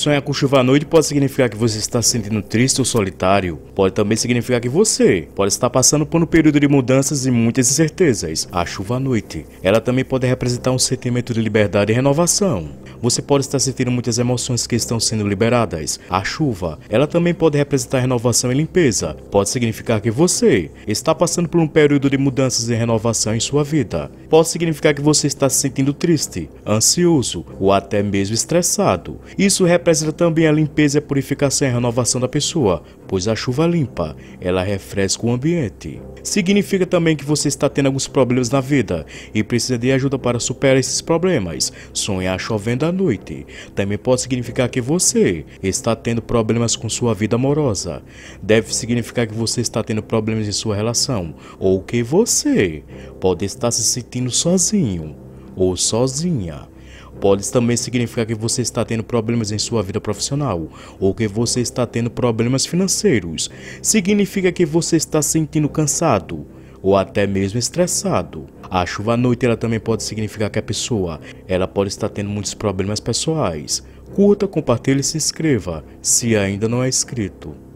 Sonhar com chuva à noite pode significar que você está se sentindo triste ou solitário. Pode também significar que você pode estar passando por um período de mudanças e muitas incertezas. A chuva à noite, ela também pode representar um sentimento de liberdade e renovação. Você pode estar sentindo muitas emoções que estão sendo liberadas. A chuva, ela também pode representar renovação e limpeza. Pode significar que você está passando por um período de mudanças e renovação em sua vida. Pode significar que você está se sentindo triste, ansioso ou até mesmo estressado. Isso representa representa também a limpeza, a purificação e a renovação da pessoa, pois a chuva limpa, ela refresca o ambiente. Significa também que você está tendo alguns problemas na vida e precisa de ajuda para superar esses problemas. Sonhar chovendo à noite também pode significar que você está tendo problemas com sua vida amorosa. Deve significar que você está tendo problemas em sua relação ou que você pode estar se sentindo sozinho ou sozinha. Pode também significar que você está tendo problemas em sua vida profissional ou que você está tendo problemas financeiros. Significa que você está sentindo cansado ou até mesmo estressado. A chuva à noite ela também pode significar que a pessoa ela pode estar tendo muitos problemas pessoais. Curta, compartilhe e se inscreva se ainda não é inscrito.